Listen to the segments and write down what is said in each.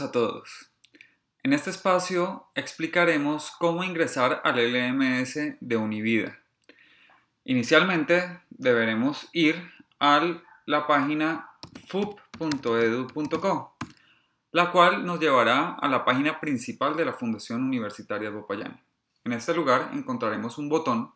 a todos. En este espacio explicaremos cómo ingresar al LMS de Univida. Inicialmente deberemos ir a la página fup.edu.co, la cual nos llevará a la página principal de la Fundación Universitaria de Popayán. En este lugar encontraremos un botón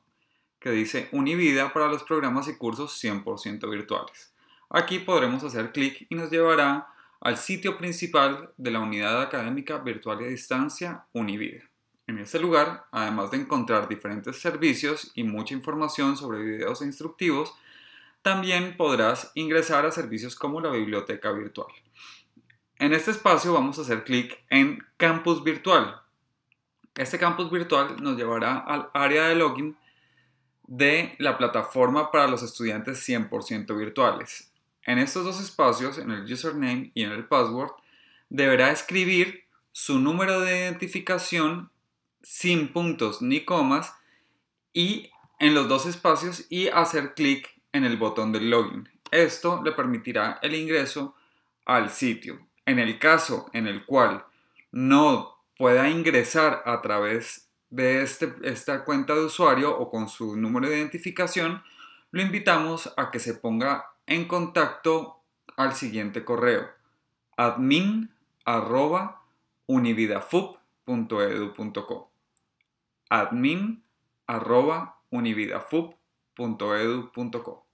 que dice Univida para los programas y cursos 100% virtuales. Aquí podremos hacer clic y nos llevará al sitio principal de la Unidad Académica Virtual y Distancia Univide. En este lugar, además de encontrar diferentes servicios y mucha información sobre videos instructivos, también podrás ingresar a servicios como la biblioteca virtual. En este espacio vamos a hacer clic en Campus Virtual. Este campus virtual nos llevará al área de login de la plataforma para los estudiantes 100% virtuales. En estos dos espacios, en el username y en el password, deberá escribir su número de identificación sin puntos ni comas y en los dos espacios y hacer clic en el botón del login. Esto le permitirá el ingreso al sitio. En el caso en el cual no pueda ingresar a través de este, esta cuenta de usuario o con su número de identificación, lo invitamos a que se ponga en contacto al siguiente correo admin arroba unividafup.edu.co admin arroba unividafup.edu.co